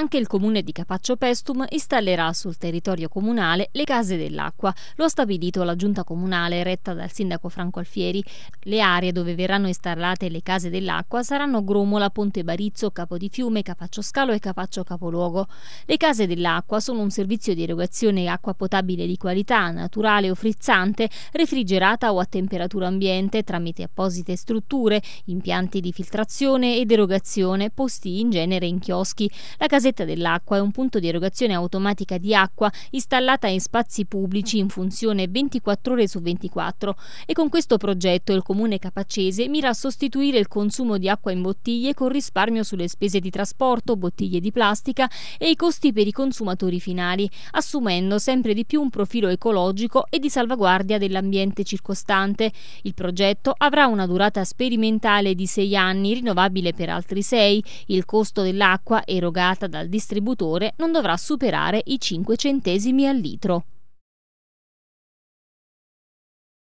Anche il comune di Capaccio Pestum installerà sul territorio comunale le case dell'acqua. Lo ha stabilito la giunta comunale retta dal sindaco Franco Alfieri. Le aree dove verranno installate le case dell'acqua saranno Gromola, Ponte Barizzo, Capo di Fiume, Capaccio Scalo e Capaccio Capoluogo. Le case dell'acqua sono un servizio di erogazione acqua potabile di qualità, naturale o frizzante, refrigerata o a temperatura ambiente tramite apposite strutture, impianti di filtrazione ed erogazione posti in genere in chioschi. La casa Casetta dell'Acqua è un punto di erogazione automatica di acqua installata in spazi pubblici in funzione 24 ore su 24 e con questo progetto il comune capacese mira a sostituire il consumo di acqua in bottiglie con risparmio sulle spese di trasporto, bottiglie di plastica e i costi per i consumatori finali, assumendo sempre di più un profilo ecologico e di salvaguardia dell'ambiente circostante. Il progetto avrà una durata sperimentale di 6 anni, rinnovabile per altri 6. Il costo dell'acqua erogata da dal distributore non dovrà superare i 5 centesimi al litro.